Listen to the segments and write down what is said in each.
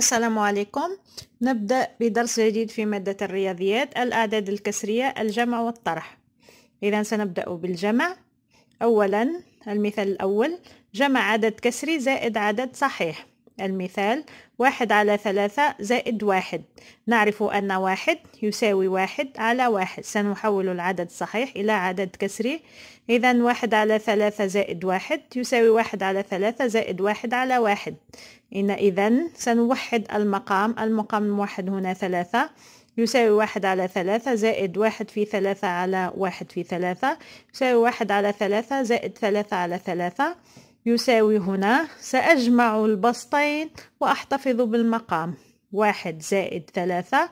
السلام عليكم نبدأ بدرس جديد في مادة الرياضيات الأعداد الكسرية الجمع والطرح إذا سنبدأ بالجمع أولا المثال الأول جمع عدد كسري زائد عدد صحيح المثال واحد على ثلاثة زائد واحد نعرف أن واحد يساوي واحد على واحد سنحول العدد الصحيح إلى عدد كسري إذا واحد على ثلاثة زائد واحد يساوي واحد على ثلاثة زائد واحد على واحد إن إذا سنوحد المقام المقام الموحد هنا ثلاثة يساوي واحد على ثلاثة زائد واحد في ثلاثة على واحد في ثلاثة يساوي واحد على ثلاثة زائد ثلاثة على ثلاثة يساوي هنا سأجمع البسطين وأحتفظ بالمقام واحد زائد ثلاثة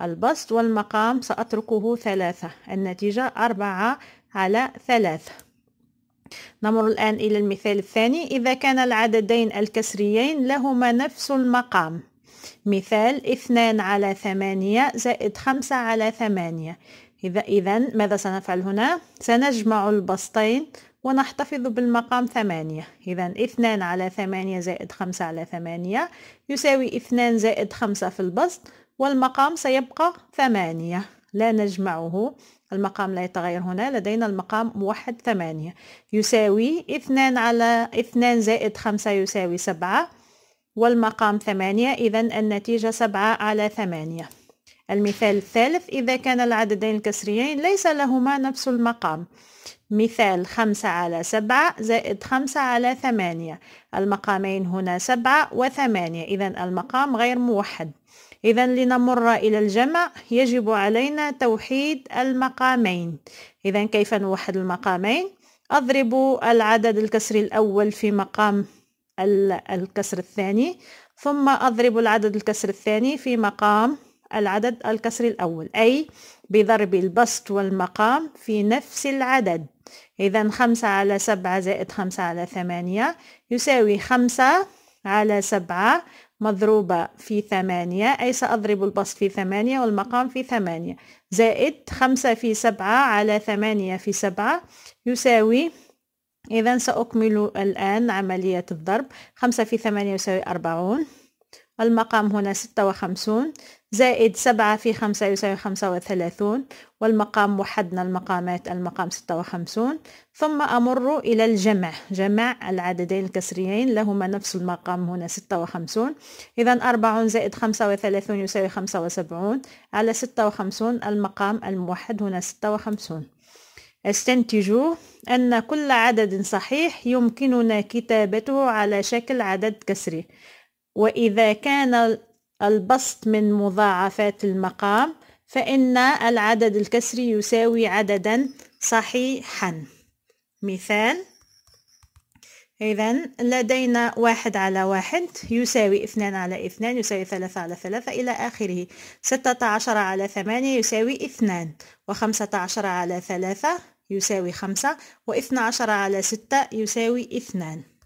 البسط والمقام سأتركه ثلاثة النتيجة أربعة على ثلاثة نمر الآن إلى المثال الثاني إذا كان العددين الكسريين لهما نفس المقام مثال اثنان على ثمانية زائد خمسة على ثمانية إذا إذا ماذا سنفعل هنا؟ سنجمع البسطين ونحتفظ بالمقام ثمانية إذا اثنان على ثمانية زائد خمسة على ثمانية يساوي اثنان زائد خمسة في البسط والمقام سيبقى ثمانية لا نجمعه المقام لا يتغير هنا لدينا المقام موحد ثمانية يساوي اثنان على اثنان زائد خمسة يساوي سبعة والمقام ثمانية إذا النتيجة سبعة على ثمانية المثال الثالث إذا كان العددين الكسريين ليس لهما نفس المقام مثال خمسة على سبعة زائد خمسة على ثمانية المقامين هنا سبعة وثمانية إذا المقام غير موحد إذا لنمر إلى الجمع يجب علينا توحيد المقامين إذا كيف نوحد المقامين أضرب العدد الكسري الأول في مقام الكسر الثاني ثم أضرب العدد الكسر الثاني في مقام العدد الكسري الأول أي بضرب البسط والمقام في نفس العدد إذا خمسة على سبعة زائد خمسة على ثمانية يساوي خمسة على سبعة مضروبة في ثمانية أي سأضرب البسط في ثمانية والمقام في ثمانية زائد خمسة في سبعة على ثمانية في سبعة يساوي إذا سأكمل الآن عملية الضرب خمسة في ثمانية يساوي أربعون المقام هنا ستة وخمسون زائد سبعة في خمسة يساوي خمسة وثلاثون والمقام وحدنا المقامات المقام ستة وخمسون ثم أمر إلى الجمع جمع العددين الكسريين لهما نفس المقام هنا ستة وخمسون إذا أربعون زائد خمسة وثلاثون يساوي خمسة وسبعون على ستة وخمسون المقام الموحد هنا ستة وخمسون استنتج أن كل عدد صحيح يمكننا كتابته على شكل عدد كسري وإذا كان البسط من مضاعفات المقام فإن العدد الكسري يساوي عددا صحيحا مثال إذا لدينا واحد على واحد يساوي اثنان على اثنان يساوي ثلاثة على ثلاثة إلى آخره ستة عشر على ثمانية يساوي اثنان وخمسة عشر على ثلاثة يساوي خمسة واثنى عشر على ستة يساوي اثنان